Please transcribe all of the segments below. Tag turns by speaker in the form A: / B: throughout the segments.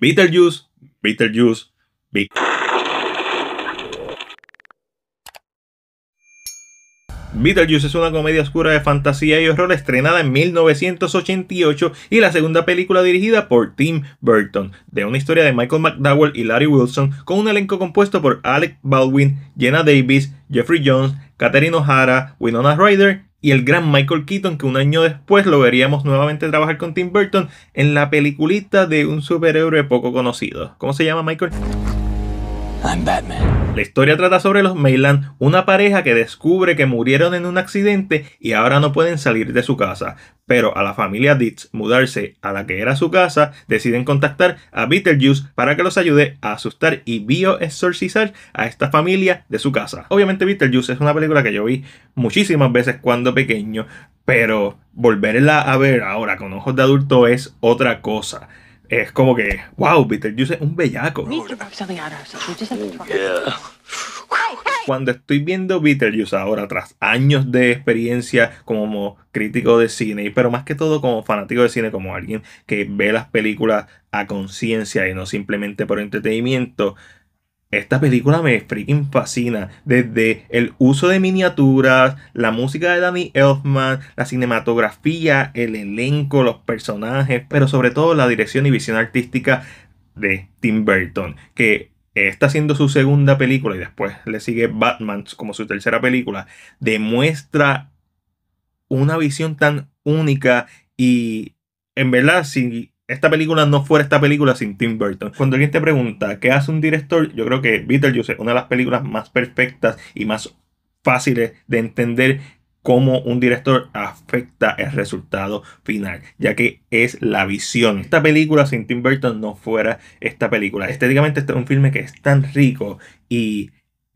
A: Beetlejuice, Beetlejuice, Beetlejuice. Beetlejuice es una comedia oscura de fantasía y horror estrenada en 1988 y la segunda película dirigida por Tim Burton, de una historia de Michael McDowell y Larry Wilson, con un elenco compuesto por Alec Baldwin, Jenna Davis, Jeffrey Jones, Katherine O'Hara, Winona Ryder y el gran Michael Keaton, que un año después lo veríamos nuevamente trabajar con Tim Burton en la peliculita de un superhéroe poco conocido. ¿Cómo se llama Michael? La historia trata sobre los Maitland, una pareja que descubre que murieron en un accidente y ahora no pueden salir de su casa. Pero a la familia Ditz mudarse a la que era su casa, deciden contactar a Beetlejuice para que los ayude a asustar y bioexorcizar a esta familia de su casa. Obviamente Beetlejuice es una película que yo vi muchísimas veces cuando pequeño, pero volverla a ver ahora con ojos de adulto es otra cosa es como que, wow, Beetlejuice es un bellaco. Oh, Cuando estoy viendo Beetlejuice ahora, tras años de experiencia como crítico de cine, pero más que todo como fanático de cine, como alguien que ve las películas a conciencia y no simplemente por entretenimiento, esta película me freaking fascina. Desde el uso de miniaturas, la música de Danny Elfman, la cinematografía, el elenco, los personajes, pero sobre todo la dirección y visión artística de Tim Burton, que está haciendo su segunda película y después le sigue Batman como su tercera película, demuestra una visión tan única y en verdad, si esta película no fuera esta película sin Tim Burton. Cuando alguien te pregunta qué hace un director, yo creo que Beetlejuice es una de las películas más perfectas y más fáciles de entender cómo un director afecta el resultado final, ya que es la visión. Esta película sin Tim Burton no fuera esta película. Estéticamente este es un filme que es tan rico y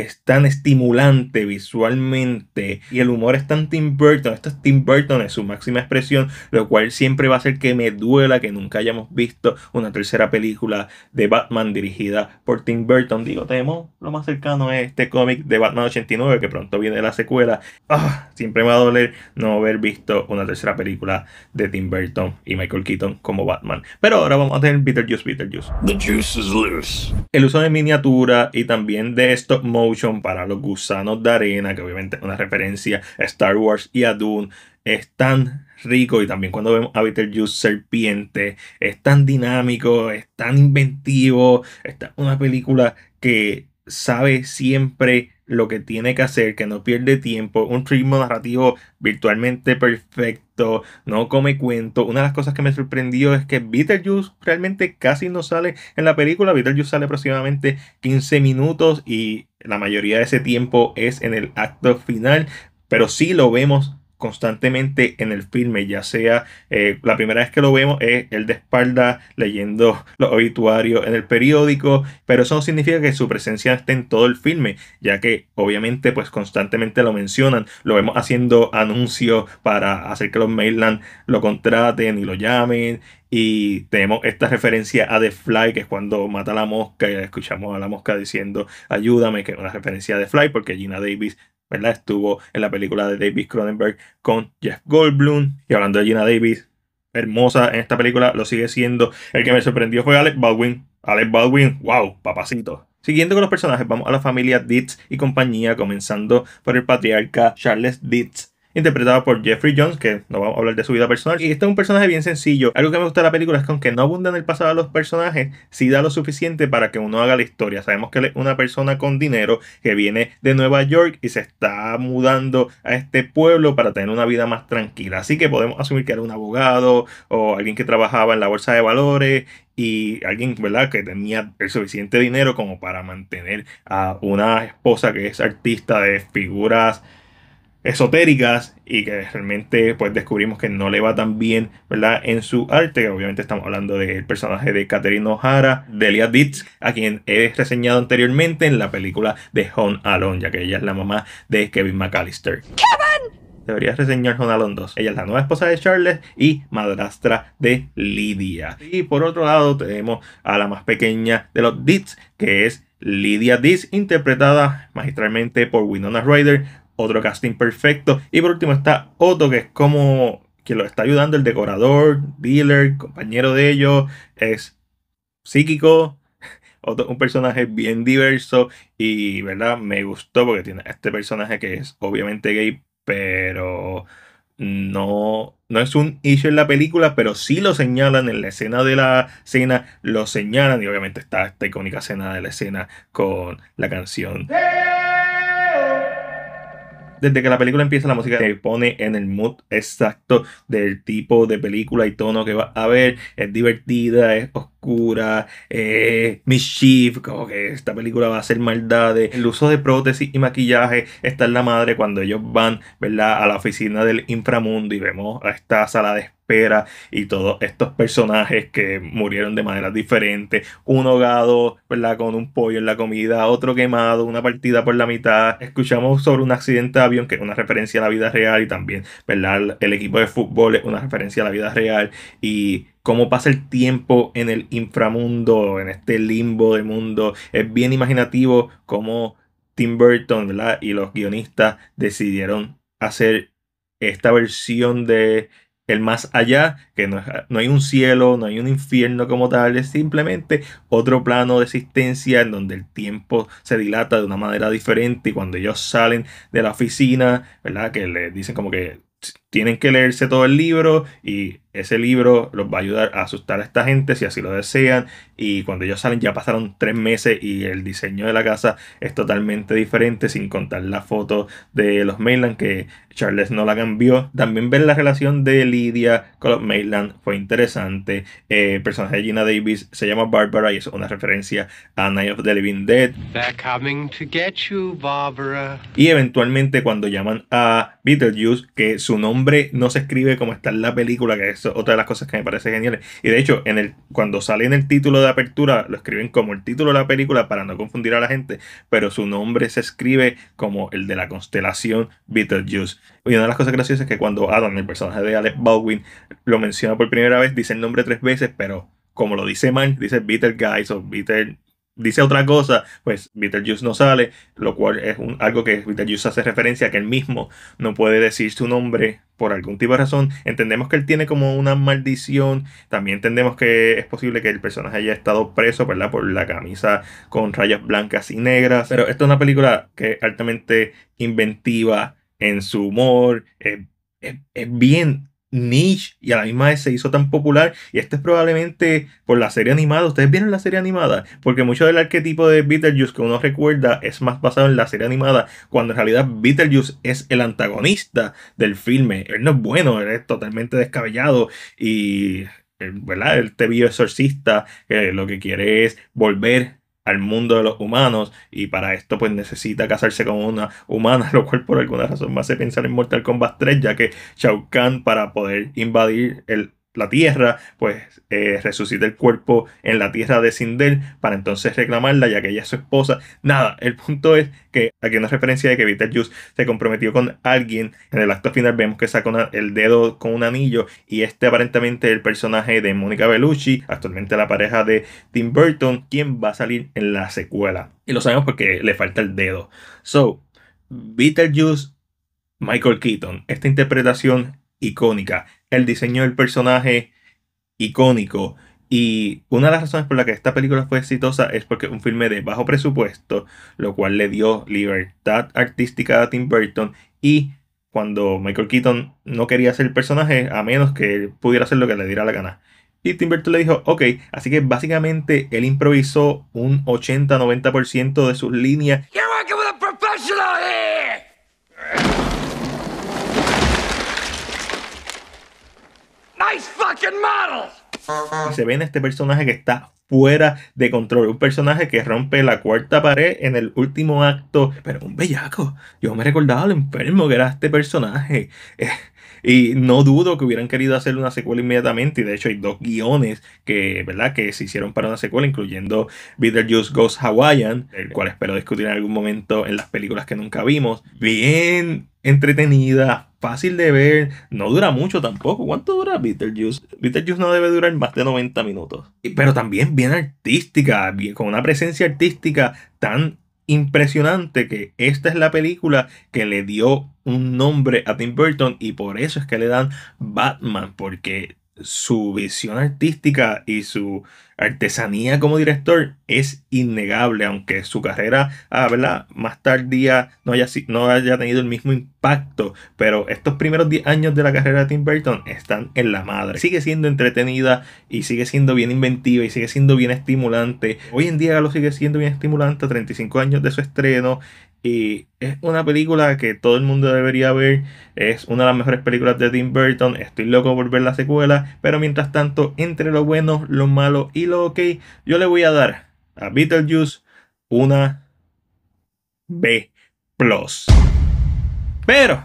A: es tan estimulante visualmente y el humor es tan Tim Burton, esto es Tim Burton en su máxima expresión, lo cual siempre va a hacer que me duela que nunca hayamos visto una tercera película de Batman dirigida por Tim Burton. Digo, tenemos lo más cercano es este cómic de Batman 89 que pronto viene la secuela. Ah, siempre me va a doler no haber visto una tercera película de Tim Burton y Michael Keaton como Batman. Pero ahora vamos a tener Peter Beetlejuice. The juice is loose. El uso de miniatura y también de stop motion para los gusanos de arena, que obviamente es una referencia a Star Wars y a Dune, es tan rico y también cuando vemos a Beetlejuice serpiente, es tan dinámico, es tan inventivo, es una película que sabe siempre lo que tiene que hacer, que no pierde tiempo, un ritmo narrativo virtualmente perfecto, no come cuento. Una de las cosas que me sorprendió es que Juice realmente casi no sale en la película. Juice sale aproximadamente 15 minutos y la mayoría de ese tiempo es en el acto final, pero sí lo vemos constantemente en el filme, ya sea eh, la primera vez que lo vemos es el de espalda leyendo los obituarios en el periódico, pero eso no significa que su presencia esté en todo el filme, ya que obviamente pues constantemente lo mencionan, lo vemos haciendo anuncios para hacer que los Mainland lo contraten y lo llamen, y tenemos esta referencia a The Fly, que es cuando mata a la mosca y escuchamos a la mosca diciendo ayúdame, que es una referencia a The Fly, porque Gina Davis Estuvo en la película de David Cronenberg con Jeff Goldblum. Y hablando de Gina Davis, hermosa en esta película, lo sigue siendo. El que me sorprendió fue Alec Baldwin. Alec Baldwin, wow, papacito. Siguiendo con los personajes, vamos a la familia Ditz y compañía, comenzando por el patriarca Charles Ditz Interpretado por Jeffrey Jones, que no vamos a hablar de su vida personal. Y este es un personaje bien sencillo. Algo que me gusta de la película es que aunque no abundan el pasado de los personajes, sí da lo suficiente para que uno haga la historia. Sabemos que es una persona con dinero que viene de Nueva York y se está mudando a este pueblo para tener una vida más tranquila. Así que podemos asumir que era un abogado o alguien que trabajaba en la bolsa de valores y alguien, ¿verdad?, que tenía el suficiente dinero como para mantener a una esposa que es artista de figuras esotéricas y que realmente pues descubrimos que no le va tan bien ¿verdad? en su arte. Obviamente estamos hablando del personaje de Catherine O'Hara, Delia Ditz, a quien he reseñado anteriormente en la película de Home Alone, ya que ella es la mamá de Kevin McAllister. ¡Kevin! Deberías reseñar Home Alone 2. Ella es la nueva esposa de Charles y madrastra de Lydia. Y por otro lado tenemos a la más pequeña de los Ditz, que es Lydia Ditz interpretada magistralmente por Winona Ryder, otro casting perfecto. Y por último está Otto, que es como que lo está ayudando, el decorador, dealer, compañero de ellos, es psíquico, un personaje bien diverso y, ¿verdad? Me gustó porque tiene este personaje que es obviamente gay, pero no, no es un issue en la película, pero sí lo señalan en la escena de la escena lo señalan y obviamente está esta icónica escena de la escena con la canción desde que la película empieza, la música te pone en el mood exacto del tipo de película y tono que va a ver. Es divertida, es oscura, es mischief, como que esta película va a ser maldades. El uso de prótesis y maquillaje está en la madre cuando ellos van, ¿verdad?, a la oficina del inframundo y vemos a esta sala de y todos estos personajes que murieron de manera diferente, Un hogado, ¿verdad? Con un pollo en la comida, otro quemado, una partida por la mitad. Escuchamos sobre un accidente de avión que es una referencia a la vida real y también, ¿verdad? El equipo de fútbol es una referencia a la vida real y cómo pasa el tiempo en el inframundo, en este limbo del mundo. Es bien imaginativo cómo Tim Burton ¿verdad? y los guionistas decidieron hacer esta versión de el más allá, que no, hay un cielo, no hay un infierno como tal, es simplemente otro plano de existencia en donde el tiempo se dilata de una manera diferente y cuando ellos salen de la oficina, ¿verdad? Que le dicen como que tienen que leerse todo el libro y ese libro los va a ayudar a asustar a esta gente si así lo desean. Y cuando ellos salen ya pasaron tres meses y el diseño de la casa es totalmente diferente, sin contar la foto de los Maitland que Charles no la cambió. También ver la relación de Lydia con los Maitland fue interesante. Eh, el personaje de Gina Davis se llama Barbara y es una referencia a Night of the Living Dead. They're coming to get you, Barbara. Y eventualmente cuando llaman a Beetlejuice, que su nombre no se escribe como está en la película, que es otra de las cosas que me parece genial. Y de hecho, en el, cuando sale en el título de apertura, lo escriben como el título de la película para no confundir a la gente, pero su nombre se escribe como el de la constelación juice Y una de las cosas graciosas es que cuando Adam, el personaje de Alec Baldwin, lo menciona por primera vez, dice el nombre tres veces, pero como lo dice mal, dice guys o Beetle dice otra cosa, pues Beetlejuice no sale, lo cual es un, algo que Beetlejuice hace referencia a que él mismo no puede decir su nombre por algún tipo de razón. Entendemos que él tiene como una maldición, también entendemos que es posible que el personaje haya estado preso, ¿verdad? Por la camisa con rayas blancas y negras. Pero esta es una película que es altamente inventiva en su humor, es bien niche y a la misma vez se hizo tan popular. Y este es probablemente por la serie animada. Ustedes vieron la serie animada, porque mucho del arquetipo de Beetlejuice que uno recuerda es más basado en la serie animada, cuando en realidad Beetlejuice es el antagonista del filme. Él no es bueno, él es totalmente descabellado y. Eh, ¿Verdad? Él te exorcista, lo que quiere es volver al mundo de los humanos y para esto pues necesita casarse con una humana, lo cual por alguna razón más hace pensar en Mortal Kombat 3, ya que Shao Kahn para poder invadir el la tierra, pues eh, resucita el cuerpo en la tierra de Sindel para entonces reclamarla, ya que ella es su esposa. Nada, el punto es que aquí hay una referencia de que Peter se comprometió con alguien. En el acto final vemos que saca el dedo con un anillo y este aparentemente es el personaje de Mónica Bellucci, actualmente la pareja de Tim Burton, quien va a salir en la secuela. Y lo sabemos porque le falta el dedo. So, Peter Michael Keaton, esta interpretación icónica el diseño del personaje icónico. Y una de las razones por la que esta película fue exitosa es porque un filme de bajo presupuesto, lo cual le dio libertad artística a Tim Burton y cuando Michael Keaton no quería ser el personaje a menos que pudiera hacer lo que le diera la gana. Y Tim Burton le dijo, ok, así que básicamente él improvisó un 80-90% de sus líneas. Se ve en este personaje que está fuera de control. Un personaje que rompe la cuarta pared en el último acto. Pero un bellaco. Yo me recordaba lo enfermo que era este personaje. Eh, y no dudo que hubieran querido hacer una secuela inmediatamente. Y de hecho, hay dos guiones que, ¿verdad? que se hicieron para una secuela, incluyendo Beetlejuice Ghost Hawaiian, el cual espero discutir en algún momento en las películas que nunca vimos. Bien entretenida, fácil de ver, no dura mucho tampoco. ¿Cuánto dura Beetlejuice? Beetlejuice no debe durar más de 90 minutos. Pero también bien artística, bien, con una presencia artística tan impresionante que esta es la película que le dio un nombre a Tim Burton y por eso es que le dan Batman, porque su visión artística y su artesanía como director es innegable, aunque su carrera habla ah, más tardía no haya, no haya tenido el mismo impacto, pero estos primeros 10 años de la carrera de Tim Burton están en la madre. Sigue siendo entretenida y sigue siendo bien inventiva y sigue siendo bien estimulante. Hoy en día lo sigue siendo bien estimulante 35 años de su estreno y es una película que todo el mundo debería ver. Es una de las mejores películas de Tim Burton. Estoy loco por ver la secuela. Pero mientras tanto, entre lo bueno, lo malo y lo ok, yo le voy a dar a Beetlejuice una B. Pero